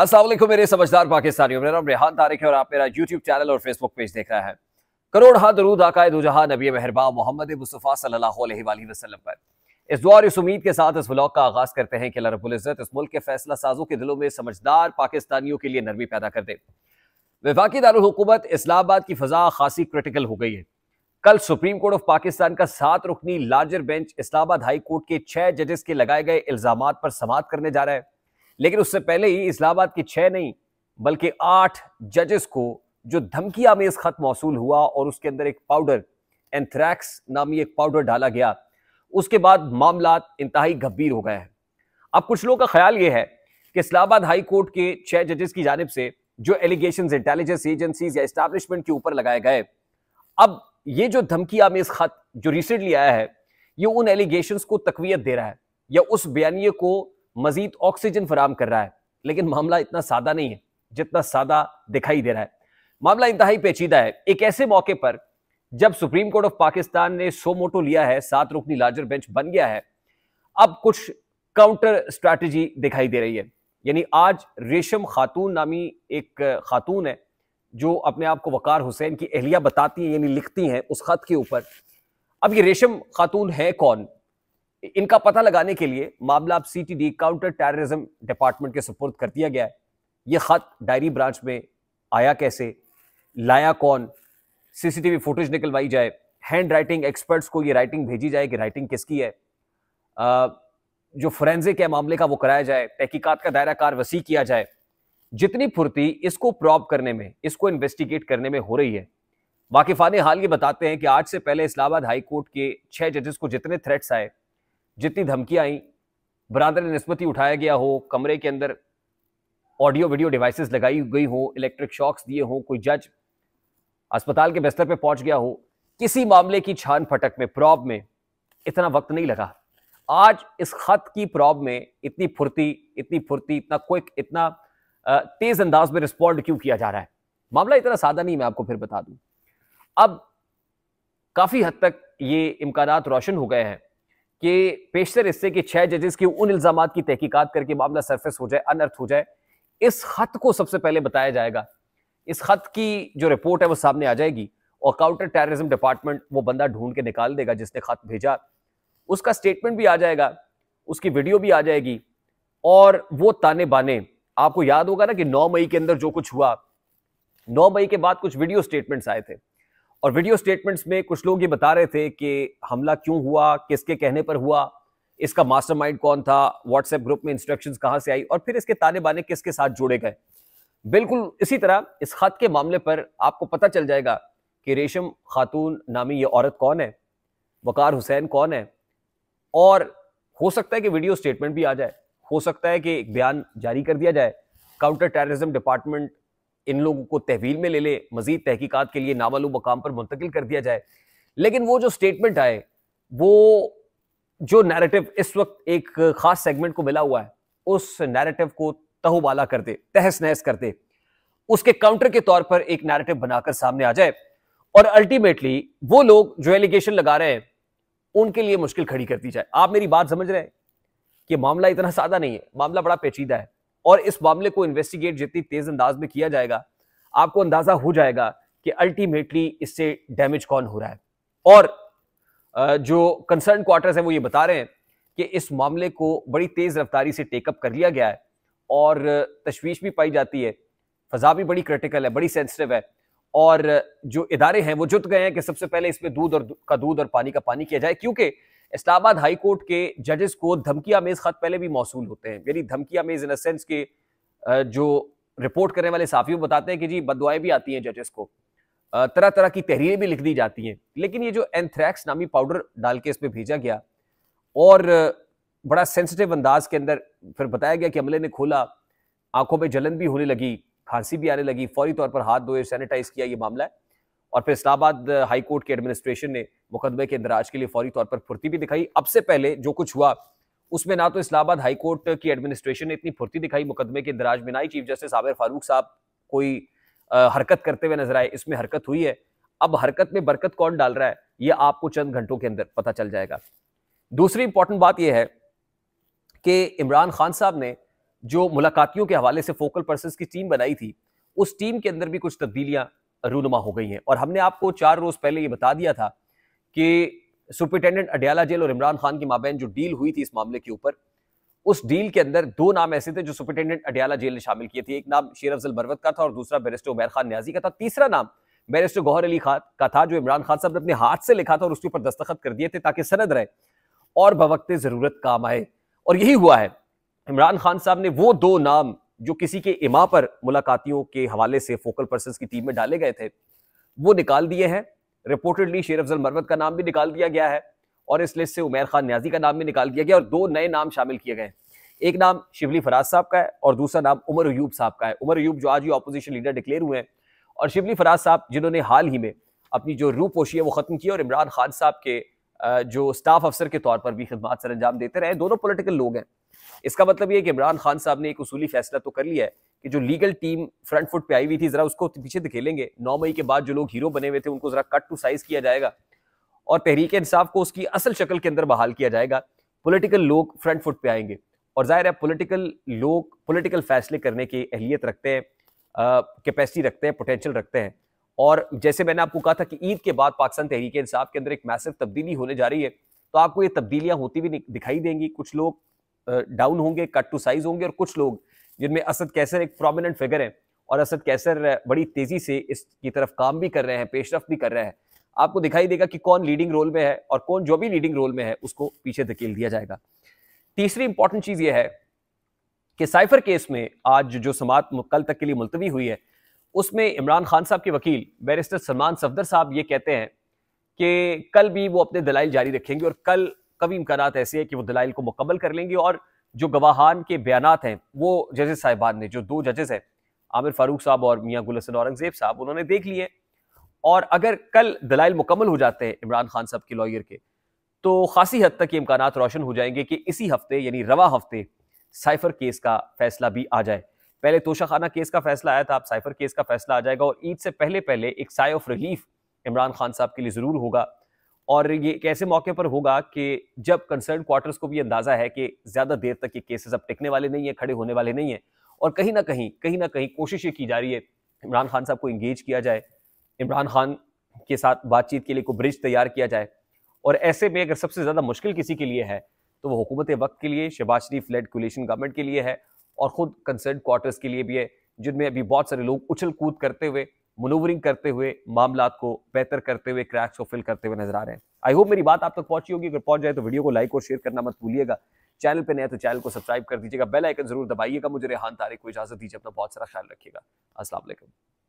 असल मेरे समझदार पाकिस्तानियों मेरा नाम रेहान तारिक है और आप मेरा यूट्यूब चैनल और फेसबुक पेज देख रहा है करोड़ हाँ दरूद आकायद जहाँ नबी मेहरबा मोहम्मद मुस्तफ़ा वसल्लम पर इस दौर इस उम्मीद के साथ इस ब्लॉग का आगाज करते हैं कि रबुल्ज़त इस मुल्क के फैसला साजों के दिलों में समझदार पाकिस्तानियों के लिए नरमी पैदा कर दे विफाक दारकूमत इस्लामाबाद की फ़जा खासी क्रिटिकल हो गई है कल सुप्रीम कोर्ट ऑफ पाकिस्तान का सात रुकनी larger bench Islamabad high court के छह जजेस के लगाए गए इल्जाम पर समाप्त करने जा रहा है लेकिन उससे पहले ही इस्लामाबाद के छह नहीं बल्कि आठ जजेस को जो धमकी आमेज खत मौसू हुआ और उसके अंदर एक पाउडर एंथ्रैक्स नामी एक पाउडर डाला गया उसके बाद मामला इंतहाई गंभीर हो गए हैं अब कुछ लोगों का ख्याल यह है कि इस्लामाबाद हाई कोर्ट के छह जजेस की जानब से जो एलिगेशन इंटेलिजेंस एजेंसीज या इस्टेब्लिशमेंट के ऊपर लगाए गए अब ये जो धमकी आमेज खत जो रिसेंटली आया है ये उन एलिगेशन को तकवीत दे रहा है या उस बयानिए को मजीद ऑक्सीजन फराम कर रहा है लेकिन मामला इतना सादा नहीं है जितना सादा दिखाई दे रहा है मामला इंतहाई पेचीदा है एक ऐसे मौके पर जब सुप्रीम कोर्ट ऑफ पाकिस्तान ने सो मोटो लिया है सात रुकनी लार्जर बेंच बन गया है अब कुछ काउंटर स्ट्रैटेजी दिखाई दे रही है यानी आज रेशम खातून नामी एक खातून है जो अपने आप को वकार हुसैन की अहलिया बताती है यानी लिखती हैं उस खत के ऊपर अब ये रेशम खातून है कौन इनका पता लगाने के लिए मामला अब सीटीडी काउंटर टेररिज्म डिपार्टमेंट के सुपुर्द कर दिया गया है ये खत डायरी ब्रांच में आया कैसे लाया कौन सीसीटीवी फुटेज निकलवाई जाए हैंड राइटिंग एक्सपर्ट्स को ये राइटिंग भेजी जाए कि राइटिंग किसकी है आ, जो फोरेंसिक है मामले का वो कराया जाए तहकीक़त का दायरा कार वसी किया जाए जितनी फुर्ती इसको प्रॉप करने में इसको इन्वेस्टिगेट करने में हो रही है वाकिफान हाल ये बताते हैं कि आज से पहले इस्लाहाबाद हाई कोर्ट के छह जजेस को जितने थ्रेट्स आए जितनी धमकी आई बरदर नस्बती उठाया गया हो कमरे के अंदर ऑडियो वीडियो डिवाइसेस लगाई गई हो इलेक्ट्रिक शॉक्स दिए हों कोई जज अस्पताल के बिस्तर पर पहुंच गया हो किसी मामले की छान फटक में प्रॉब में इतना वक्त नहीं लगा आज इस खत की प्रॉब में इतनी फुर्ती इतनी फुर्ती इतना क्विक इतना तेज अंदाज में रिस्पॉन्ड क्यों किया जा रहा है मामला इतना सादा नहीं मैं आपको फिर बता दूं अब काफी हद तक ये इम्कान रोशन हो गए हैं कि पेशर हिस्से के छह जजेस की उन इल्जाम की तहकीकत करके मामला सरफेस हो जाए अनर्थ हो जाए इस खत को सबसे पहले बताया जाएगा इस खत की जो रिपोर्ट है वो सामने आ जाएगी और काउंटर टेररिज्म डिपार्टमेंट वो बंदा ढूंढ के निकाल देगा जिसने खत भेजा उसका स्टेटमेंट भी आ जाएगा उसकी वीडियो भी आ जाएगी और वो ताने बाने आपको याद होगा ना कि 9 मई के अंदर जो कुछ हुआ 9 मई के बाद कुछ वीडियो स्टेटमेंट्स आए थे और वीडियो स्टेटमेंट्स में कुछ लोग ये बता रहे थे कि हमला क्यों हुआ किसके कहने पर हुआ इसका मास्टरमाइंड कौन था व्हाट्सएप ग्रुप में इंस्ट्रक्शंस कहां से आई और फिर इसके ताने बाने किसके साथ जोड़े गए बिल्कुल इसी तरह इस खत के मामले पर आपको पता चल जाएगा कि रेशम खातून नामी ये औरत कौन है वकार हुसैन कौन है और हो सकता है कि वीडियो स्टेटमेंट भी आ जाए हो सकता है कि एक बयान जारी कर दिया जाए काउंटर टेररिज्म डिपार्टमेंट इन लोगों को तहवील में ले ले मजीद तहकीकत के लिए नामालू मकाम पर मुंतकिल कर दिया जाए लेकिन वो जो स्टेटमेंट आए वो जो नैरेटिव इस वक्त एक खास सेगमेंट को मिला हुआ है उस नैरेटिव को तहुबाला कर दे तहस नहस कर दे उसके काउंटर के तौर पर एक नैरेटिव बनाकर सामने आ जाए और अल्टीमेटली वो लोग जो एलिगेशन लगा रहे हैं उनके लिए मुश्किल खड़ी कर दी जाए आप मेरी बात समझ रहे हैं कि मामला इतना सादा नहीं है मामला बड़ा पेचीदा है और इस मामले को इन्वेस्टिगेट जितनी तेज अंदाज में किया जाएगा आपको अंदाजा हो जाएगा कि अल्टीमेटली इससे डैमेज कौन हो रहा है और जो कंसर्न क्वार्टर्स हैं वो ये बता रहे हैं कि इस मामले को बड़ी तेज रफ्तारी से टेकअप कर लिया गया है और तश्वीश भी पाई जाती है फजा भी बड़ी क्रिटिकल है बड़ी सेंसिटिव है और जो इदारे हैं वो जुट गए हैं कि सबसे पहले इसमें दूध और का दूध और पानी का पानी किया जाए क्योंकि इस्लामाबाद हाई कोर्ट के जजेस को धमकी आमेज खत पहले भी मौसू होते हैं यानी धमकी आमेज इन सेंस के जो रिपोर्ट करने वाले साफियों बताते हैं कि जी बदवाएं भी आती हैं जजेस को तरह तरह की तहरीरें भी लिख दी जाती हैं लेकिन ये जो एंथ्रैक्स नामी पाउडर डाल के इस पर भेजा गया और बड़ा सेंसिटिव अंदाज के अंदर फिर बताया गया कि अमले ने खोला आंखों में जलन भी होने लगी खांसी भी आने लगी फौरी तौर पर हाथ धोए सैनिटाइज किया ये मामला है और फिर इस्लामाबाद हाई कोर्ट के एडमिनिस्ट्रेशन ने मुकदमे के इंदराज के लिए फौरी तौर पर फुर्ती भी दिखाई अब से पहले जो कुछ हुआ उसमें ना तो इस्लामाबाद हाईकोर्ट की एडमिनिस्ट्रेशन ने इतनी फुर्ती दिखाई मुकदमे के इंदराज में ना ही चीफ जस्टिस आमिर फारूक साहब कोई हरकत करते हुए नजर आए इसमें हरकत हुई है अब हरकत में बरकत कौन डाल रहा है ये आपको चंद घंटों के अंदर पता चल जाएगा दूसरी इंपॉर्टेंट बात यह है कि इमरान खान साहब ने जो मुलाकातियों के हवाले से फोकल पर्सन की टीम बनाई थी उस टीम के अंदर भी कुछ तब्दीलियां रूनुमा हो गई हैं और हमने आपको चार रोज पहले ये बता दिया था कि सुपरिटेंडेंट अडियाला जेल और इमरान खान की माबेन जो डील हुई थी इस मामले के ऊपर उस डील के अंदर दो नाम ऐसे थे जो सुपरिटेंडेंट अडियाला जेल ने शामिल किए थे एक नाम शेर अफजल बरवत का था और दूसरा बैरिस्टर उमैर खान न्याजी का था तीसरा नाम बैरिस्टर गौहर अली खान का था जो इमरान खान साहब ने अपने हाथ से लिखा था और उसके ऊपर दस्तखत कर दिए थे ताकि सनद रहे और बवक्त ज़रूरत काम आए और यही हुआ है इमरान खान साहब ने वो दो नाम जो किसी के इमा पर मुलाकातियों के हवाले से फोकल पर्सन की टीम में डाले गए थे वो निकाल दिए हैं रिपोर्टेडली शेर अफजल मरवत का नाम भी निकाल दिया गया है और इस लिस्ट से उमेर खान न्याजी का नाम भी निकाल दिया गया और दो नए नाम शामिल किए गए एक नाम शिवली फराज साहब का है और दूसरा नाम उमर अयूब साहब का है उमर अयूब जो आज ही अपोजिशन लीडर डिक्लेयर हुए हैं और शिवली फराज साहब जिन्होंने हाल ही में अपनी जो पोशी है वो ख़त्म की और इमरान खान साहब के जो स्टाफ अफसर के तौर पर भी खदमात सर अंजाम देते रहे दोनों पोलिटिकल लोग हैं इसका मतलब ये कि इमरान खान साहब ने एक उसूली फैसला तो कर लिया है कि जो लीगल टीम फ्रंट फुट पे आई हुई थी जरा उसको पीछे दिखेलेंगे नौ मई के बाद जो लोग हीरो बने हुए थे उनको जरा कट टू साइज किया जाएगा और तहरीक इंसाफ को उसकी असल शक्ल के अंदर बहाल किया जाएगा पोलिटिकल लोग फ्रंट फुट पे आएंगे और जाहिर है पोलिटिकल लोग पोलिटिकल फैसले करने की अहलियत रखते हैं कैपेसिटी रखते हैं पोटेंशियल रखते हैं और जैसे मैंने आपको कहा था कि ईद के बाद पाकिस्तान तहरीक इंसाफ के अंदर एक मैसिव तब्दीली होने जा रही है तो आपको ये तब्दीलियां होती भी दिखाई देंगी कुछ लोग डाउन होंगे कट टू साइज होंगे और कुछ लोग जिनमें असद कैसर एक प्रोमिनेंट फिगर है और असद कैसर बड़ी तेजी से इसकी तरफ काम भी कर रहे हैं पेशरफ भी कर रहे हैं आपको दिखाई देगा कि कौन लीडिंग रोल में है और कौन जो भी लीडिंग रोल में है उसको पीछे धकेल दिया जाएगा तीसरी इंपॉर्टेंट चीज़ यह है कि साइफर केस में आज जो समात कल तक के लिए मुलतवी हुई है उसमें इमरान खान साहब के वकील बैरिस्टर सलमान सफदर साहब ये कहते हैं कि कल भी वो अपने दलाइल जारी रखेंगे और कल कभी इम्कान ऐसे हैं कि वो दलाइल को मुकम्मल कर लेंगे और जो गवाहान के बयान हैं वो जजेस साहिबान ने जो दो जजेस हैं आमिर फारूक साहब और मियाँ गुल हसन औरंगजेब साहब उन्होंने देख लिए और अगर कल दलाइल मुकम्मल हो जाते हैं इमरान खान साहब के लॉयर के तो खासी हद तक ये इम्कान रोशन हो जाएंगे कि इसी हफ्ते यानी रवा हफ्ते साइफर केस का फैसला भी आ जाए पहले तोशाखाना केस का फैसला आया था अब साइफर केस का फैसला आ जाएगा और ईद से पहले पहले एक sigh of relief Imran Khan sahab के लिए ज़रूर होगा और ये कैसे मौके पर होगा कि जब कंसर्न क्वार्टर्स को भी अंदाजा है कि ज़्यादा देर तक ये केसेस अब टिकने वाले नहीं है खड़े होने वाले नहीं है और कहीं ना कहीं कहीं ना कहीं कोशिश ये की जा रही है इमरान खान साहब को इंगेज किया जाए इमरान खान के साथ बातचीत के लिए को ब्रिज तैयार किया जाए और ऐसे में अगर सबसे ज़्यादा मुश्किल किसी के लिए है तो वो हुकूमत वक्त के लिए Shahbaz Sharif led coalition government के लिए है और ख़ुद कंसर्न क्वार्टर्स के लिए भी है जिनमें अभी बहुत सारे लोग उछल कूद करते हुए मनूवरिंग करते हुए मामला को बेहतर करते हुए क्रैक्स को फिल करते हुए नजर आ रहे हैं आई होप मेरी बात आप तक पहुंची होगी अगर पहुंच जाए तो वीडियो को लाइक और शेयर करना मत भूलिएगा चैनल पर नया तो चैनल को सब्सक्राइब कर दीजिएगा बेल आइकन जरूर दबाइएगा मुझे रेहान तारीख को इजाजत दीजिए अपना बहुत सारा ख्याल रखिएगा असला